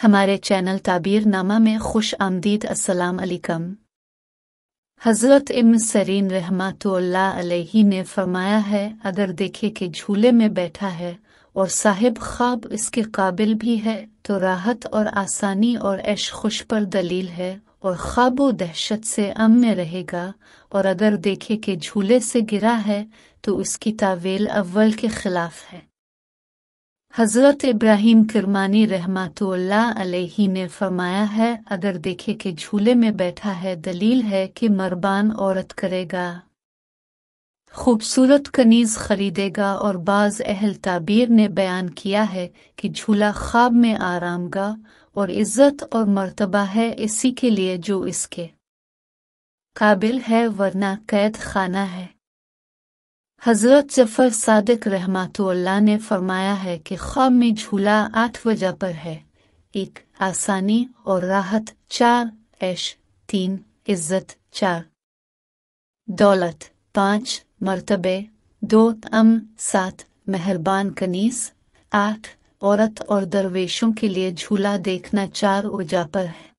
हमारे चैनल नामा में खुश आमदीद असलकम हज़रत इम सरीन रहमत अलही ने फरमाया है अगर देखे कि झूले में बैठा है और साहिब ख्वाब इसके काबिल भी है तो राहत और आसानी और ऐश खुश पर दलील है और ख्वाब दहशत से अम में रहेगा और अगर देखे कि झूले से गिरा है तो उसकी तावेल अव्वल के खिलाफ है हज़रत इब्राहिम किरमानी रहमातुल्ला अलैहि ने फरमाया है अगर देखे कि झूले में बैठा है दलील है कि मरबान औरत करेगा खूबसूरत कनीज खरीदेगा और बाज अहल ताबीर ने बयान किया है कि झूला ख्वाब में आरामगा और इज्जत और मर्तबा है इसी के लिए जो इसके काबिल है वरना कैद खाना है हज़रत जफ़र सादक रहमातुल्ला ने फरमाया है कि ख्वाब में झूला आठ वजह पर है एक आसानी और राहत चार ऐश तीन इज्जत चार दौलत पांच मरतबे दो अम सात मेहरबान कनीस आठ औरत और दरवेशों के लिए झूला देखना चार ऊर्जा पर है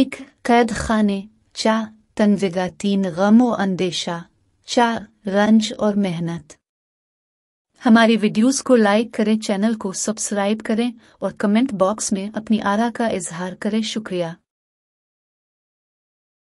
एक कैद खाने चाह तंजगा तीन गम व अंदेशा चार रंज और मेहनत हमारे वीडियोस को लाइक करें चैनल को सब्सक्राइब करें और कमेंट बॉक्स में अपनी आरा का इजहार करें शुक्रिया